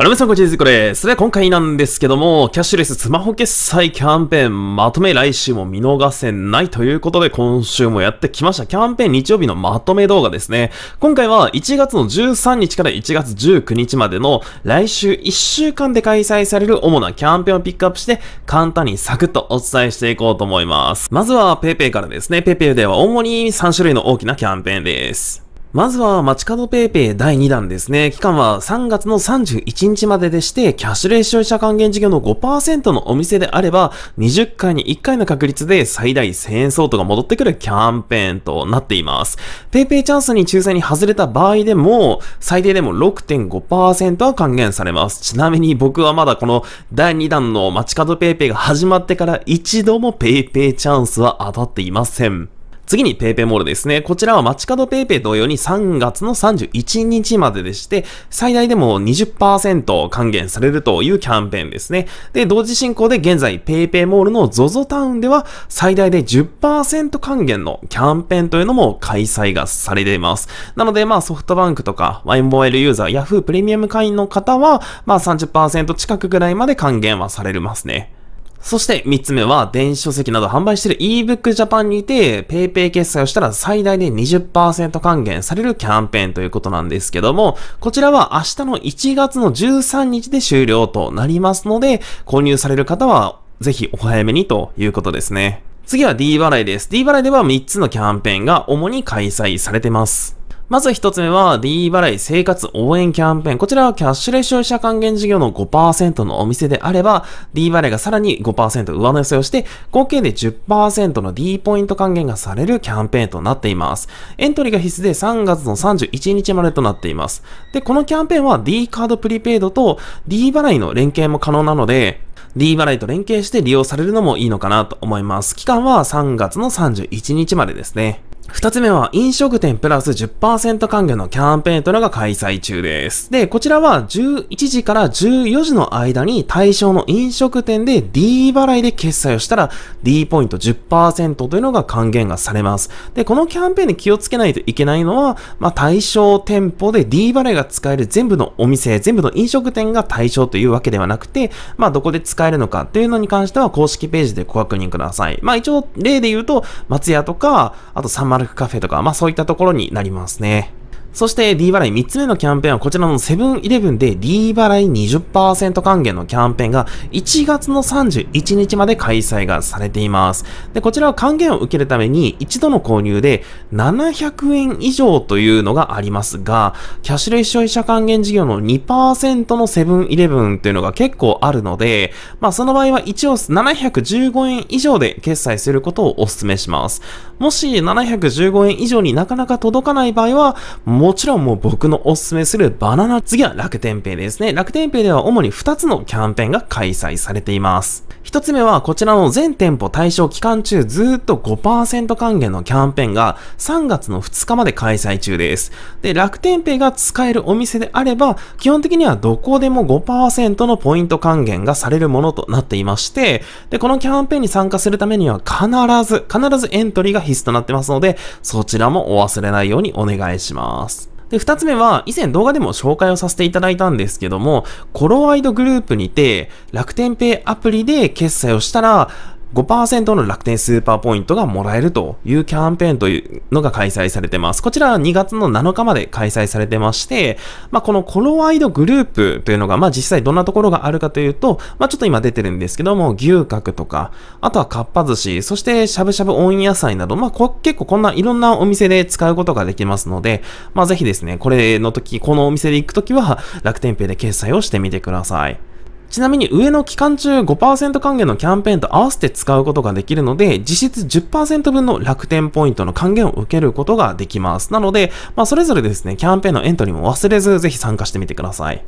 あらみさん、こんにちは、これ。それでは今回なんですけども、キャッシュレススマホ決済キャンペーン、まとめ来週も見逃せないということで、今週もやってきました。キャンペーン日曜日のまとめ動画ですね。今回は1月の13日から1月19日までの来週1週間で開催される主なキャンペーンをピックアップして、簡単にサクッとお伝えしていこうと思います。まずは PayPay からですね。PayPay では主に3種類の大きなキャンペーンです。まずは、街角ペイペイ第2弾ですね。期間は3月の31日まででして、キャッシュレス消費者還元事業の5%のお店であれば、20回に1回の確率で最大1000円相当が戻ってくるキャンペーンとなっています。ペイペイチャンスに抽選に外れた場合でも、最低でも6.5%は還元されます。ちなみに僕はまだこの第2弾の街角ペイペイが始まってから一度もペイペイチャンスは当たっていません。次に PayPay モールですね。こちらは街角 PayPay 同様に3月の31日まででして、最大でも20%還元されるというキャンペーンですね。で、同時進行で現在 PayPay モールの ZOZO タウンでは最大で10%還元のキャンペーンというのも開催がされています。なので、まあソフトバンクとか、ワインボーイルユーザー、ヤフープレミアム会員の方は、まあ30%近くぐらいまで還元はされますね。そして3つ目は、電子書籍など販売している ebook Japan にて、PayPay 決済をしたら最大で20%還元されるキャンペーンということなんですけども、こちらは明日の1月の13日で終了となりますので、購入される方はぜひお早めにということですね。次は D 払いです。D 払いでは3つのキャンペーンが主に開催されてます。まず一つ目は D 払い生活応援キャンペーン。こちらはキャッシュレス消費者還元事業の5%のお店であれば、D 払いがさらに5%上乗せをして、合計で10%の D ポイント還元がされるキャンペーンとなっています。エントリーが必須で3月の31日までとなっています。で、このキャンペーンは D カードプリペイドと D 払いの連携も可能なので、D 払いと連携して利用されるのもいいのかなと思います。期間は3月の31日までですね。二つ目は飲食店プラス10%還元のキャンペーンというのが開催中です。で、こちらは11時から14時の間に対象の飲食店で D 払いで決済をしたら D ポイント10%というのが還元がされます。で、このキャンペーンで気をつけないといけないのは、まあ、対象店舗で D 払いが使える全部のお店、全部の飲食店が対象というわけではなくて、まあ、どこで使えるのかというのに関しては公式ページでご確認ください。まあ、一応例で言うと、松屋とか、あとサンマルクカフェとか、まあそういったところになりますね。そして D 払い3つ目のキャンペーンはこちらのセブンイレブンで D 払い20%還元のキャンペーンが1月の31日まで開催がされています。で、こちらは還元を受けるために一度の購入で700円以上というのがありますが、キャッシュレス消費者還元事業の2%のセブンイレブンというのが結構あるので、まあその場合は一応715円以上で決済することをお勧めします。もし715円以上になかなか届かない場合は、もちろんもう僕のおすすめするバナナ、次は楽天ペイですね。楽天ペイでは主に2つのキャンペーンが開催されています。1つ目はこちらの全店舗対象期間中ずっと5%還元のキャンペーンが3月の2日まで開催中です。で、楽天ペイが使えるお店であれば、基本的にはどこでも5%のポイント還元がされるものとなっていまして、で、このキャンペーンに参加するためには必ず、必ずエントリーが必必須となってますので、そちらもお忘れないようにお願いします。で、二つ目は、以前動画でも紹介をさせていただいたんですけども、コロワイドグループにて、楽天ペイアプリで決済をしたら、5%の楽天スーパーポイントがもらえるというキャンペーンというのが開催されてます。こちらは2月の7日まで開催されてまして、まあ、このコロワイドグループというのが、まあ、実際どんなところがあるかというと、まあ、ちょっと今出てるんですけども、牛角とか、あとはかっぱ寿司、そしてしゃぶしゃぶ温野菜など、まあ、結構こんないろんなお店で使うことができますので、まあ、ぜひですね、これの時、このお店で行く時は楽天ペイで決済をしてみてください。ちなみに上の期間中5%還元のキャンペーンと合わせて使うことができるので、実質10%分の楽天ポイントの還元を受けることができます。なので、まあそれぞれですね、キャンペーンのエントリーも忘れず、ぜひ参加してみてください。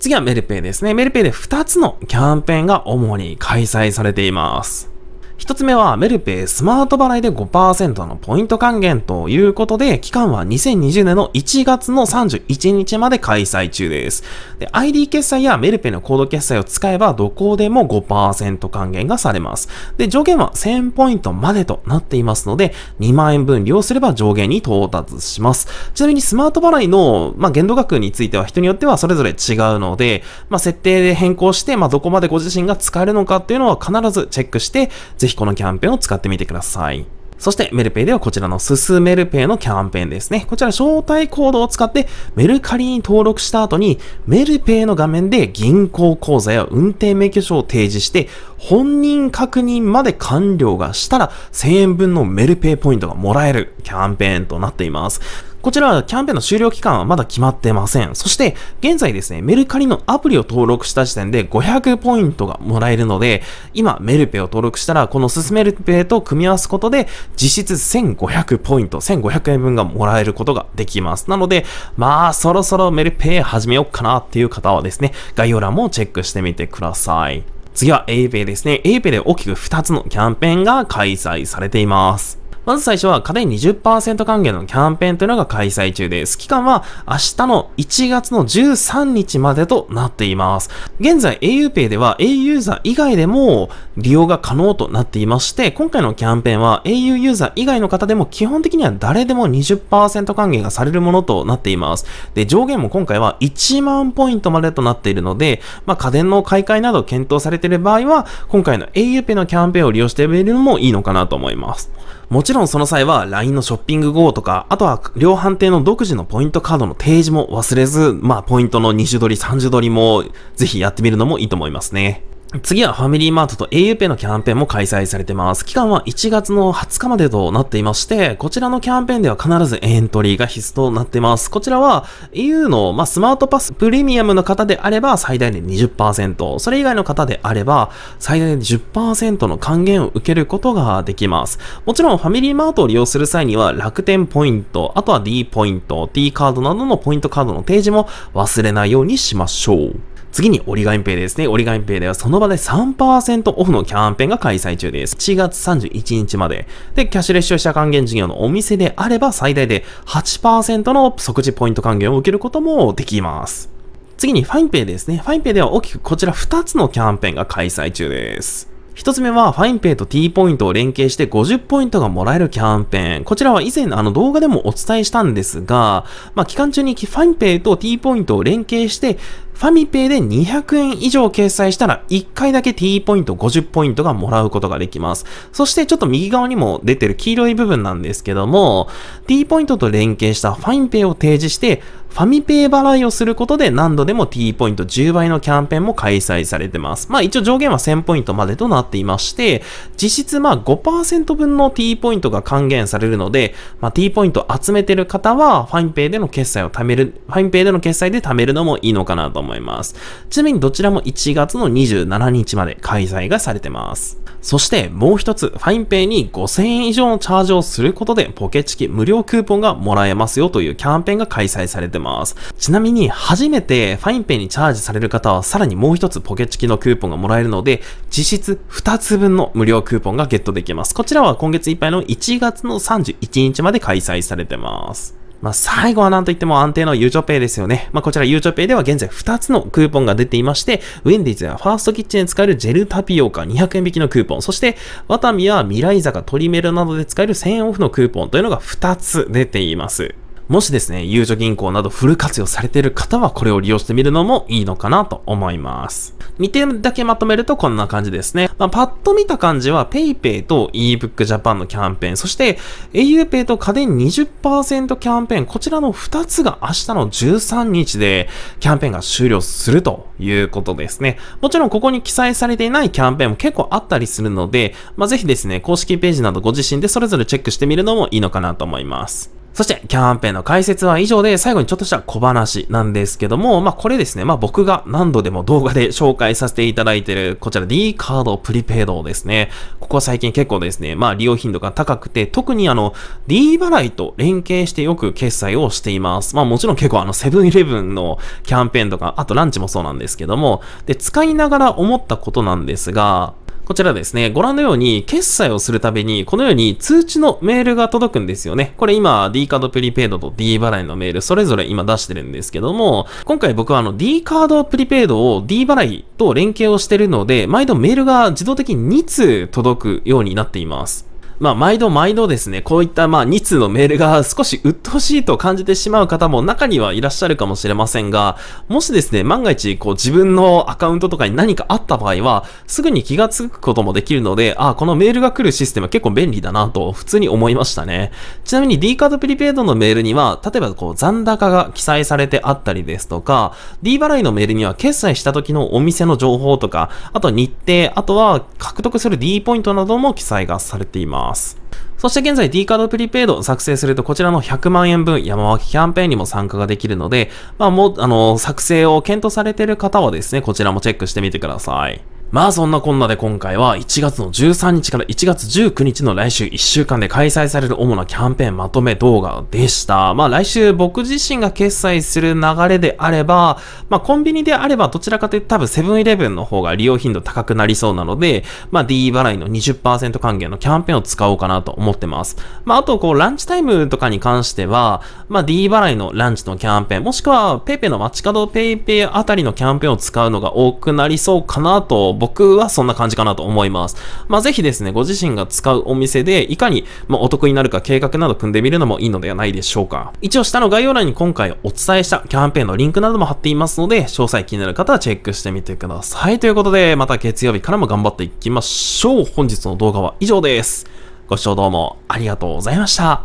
次はメルペイですね。メルペイで2つのキャンペーンが主に開催されています。一つ目はメルペイスマート払いで5%のポイント還元ということで、期間は2020年の1月の31日まで開催中です。で、ID 決済やメルペイのコード決済を使えばどこでも5%還元がされます。で、上限は1000ポイントまでとなっていますので、2万円分利用すれば上限に到達します。ちなみにスマート払いの、まあ、限度額については人によってはそれぞれ違うので、まあ、設定で変更して、まあ、どこまでご自身が使えるのかっていうのは必ずチェックして、ぜひこのキャンペーンを使ってみてください。そして、メルペイではこちらのすすめるペイのキャンペーンですね。こちら、招待コードを使って、メルカリに登録した後に、メルペイの画面で銀行口座や運転免許証を提示して、本人確認まで完了がしたら、1000円分のメルペイポイントがもらえるキャンペーンとなっています。こちらはキャンペーンの終了期間はまだ決まってません。そして、現在ですね、メルカリのアプリを登録した時点で500ポイントがもらえるので、今、メルペを登録したら、このすすめるペと組み合わすことで、実質1500ポイント、1500円分がもらえることができます。なので、まあ、そろそろメルペ始めようかなっていう方はですね、概要欄もチェックしてみてください。次は a p a y ですね。a p a y で大きく2つのキャンペーンが開催されています。まず最初は家電20%還元のキャンペーンというのが開催中です。期間は明日の1月の13日までとなっています。現在 auPay では au ユーザー以外でも利用が可能となっていまして、今回のキャンペーンは au ユーザー以外の方でも基本的には誰でも20%還元がされるものとなっています。で、上限も今回は1万ポイントまでとなっているので、まあ、家電の買い替えなど検討されている場合は、今回の auPay のキャンペーンを利用してみるのもいいのかなと思います。もちろんその際は LINE のショッピング GO とか、あとは量販店の独自のポイントカードの提示も忘れず、まあポイントの20ドり30ドりもぜひやってみるのもいいと思いますね。次はファミリーマートと auPay のキャンペーンも開催されてます。期間は1月の20日までとなっていまして、こちらのキャンペーンでは必ずエントリーが必須となってます。こちらは e u の、まあ、スマートパスプレミアムの方であれば最大で20%、それ以外の方であれば最大で10%の還元を受けることができます。もちろんファミリーマートを利用する際には楽天ポイント、あとは D ポイント、T カードなどのポイントカードの提示も忘れないようにしましょう。次に折り紙ペイですね。折り紙ペイではその場で3%オフのキャンペーンが開催中です。7月31日まで。で、キャッシュレス消費者還元事業のお店であれば最大で8%の即時ポイント還元を受けることもできます。次にファインペイですね。ファインペイでは大きくこちら2つのキャンペーンが開催中です。一つ目は、ファインペイと T ポイントを連携して50ポイントがもらえるキャンペーン。こちらは以前あの動画でもお伝えしたんですが、まあ、期間中にファインペイと T ポイントを連携して、ファミペイで200円以上決済したら1回だけ T ポイント50ポイントがもらうことができます。そしてちょっと右側にも出てる黄色い部分なんですけども、T ポイントと連携したファインペイを提示して、ファミペイ払いをすることで何度でも T ポイント10倍のキャンペーンも開催されてます。まあ一応上限は1000ポイントまでとなっていまして、実質まあ5%分の T ポイントが還元されるので、まあ T ポイント集めてる方はファンペイでの決済を貯める、ファンペイでの決済で貯めるのもいいのかなと思います。ちなみにどちらも1月の27日まで開催がされてます。そしてもう一つ、ファインペイに5000円以上のチャージをすることでポケチキ無料クーポンがもらえますよというキャンペーンが開催されてます。ちなみに初めてファインペイにチャージされる方はさらにもう一つポケチキのクーポンがもらえるので、実質2つ分の無料クーポンがゲットできます。こちらは今月いっぱいの1月の31日まで開催されてます。まあ、最後はなんといっても安定のゆうちょペイですよね。まあ、こちらゆうちょペイでは現在2つのクーポンが出ていまして、ウェンディーズやファーストキッチンで使えるジェルタピオカ200円引きのクーポン、そして、ワタミや未来坂、トリメルなどで使える1000円オフのクーポンというのが2つ出ています。もしですね、ゆうちょ銀行などフル活用されている方はこれを利用してみるのもいいのかなと思います。2点だけまとめるとこんな感じですね。まあ、パッと見た感じは PayPay と ebookjapan のキャンペーン、そして auPay と家電20%キャンペーン、こちらの2つが明日の13日でキャンペーンが終了するということですね。もちろんここに記載されていないキャンペーンも結構あったりするので、まあ、ぜひですね、公式ページなどご自身でそれぞれチェックしてみるのもいいのかなと思います。そして、キャンペーンの解説は以上で、最後にちょっとした小話なんですけども、まあこれですね、まあ僕が何度でも動画で紹介させていただいている、こちら D カードプリペイドですね。ここ最近結構ですね、まあ利用頻度が高くて、特にあの、D 払いと連携してよく決済をしています。まあもちろん結構あの、セブンイレブンのキャンペーンとか、あとランチもそうなんですけども、で、使いながら思ったことなんですが、こちらですね、ご覧のように決済をするたびに、このように通知のメールが届くんですよね。これ今 D カードプリペイドと D 払いのメール、それぞれ今出してるんですけども、今回僕はあの D カードプリペイドを D 払いと連携をしてるので、毎度メールが自動的に2通届くようになっています。まあ、毎度毎度ですね、こういったまあ、2通のメールが少し鬱陶しいと感じてしまう方も中にはいらっしゃるかもしれませんが、もしですね、万が一、こう、自分のアカウントとかに何かあった場合は、すぐに気がつくこともできるので、あ、このメールが来るシステムは結構便利だなと、普通に思いましたね。ちなみに D カードプリペイドのメールには、例えばこう、残高が記載されてあったりですとか、D 払いのメールには決済した時のお店の情報とか、あと日程、あとは獲得する D ポイントなども記載がされています。ます。そして現在 D カードプリペイド作成するとこちらの100万円分山脇キャンペーンにも参加ができるので、まあもう、あの、作成を検討されている方はですね、こちらもチェックしてみてください。まあそんなこんなで今回は1月の13日から1月19日の来週1週間で開催される主なキャンペーンまとめ動画でした。まあ来週僕自身が決済する流れであれば、まあコンビニであればどちらかというと多分セブンイレブンの方が利用頻度高くなりそうなので、まあ D 払いの20%還元のキャンペーンを使おうかなと思ってます。まああとこうランチタイムとかに関しては、まあ D 払いのランチのキャンペーン、もしくは PayPay の街角 PayPay あたりのキャンペーンを使うのが多くなりそうかなと僕はそんな感じかなと思います。まあ、ぜひですね、ご自身が使うお店で、いかに、まお得になるか計画など組んでみるのもいいのではないでしょうか。一応下の概要欄に今回お伝えしたキャンペーンのリンクなども貼っていますので、詳細気になる方はチェックしてみてください。ということで、また月曜日からも頑張っていきましょう。本日の動画は以上です。ご視聴どうもありがとうございました。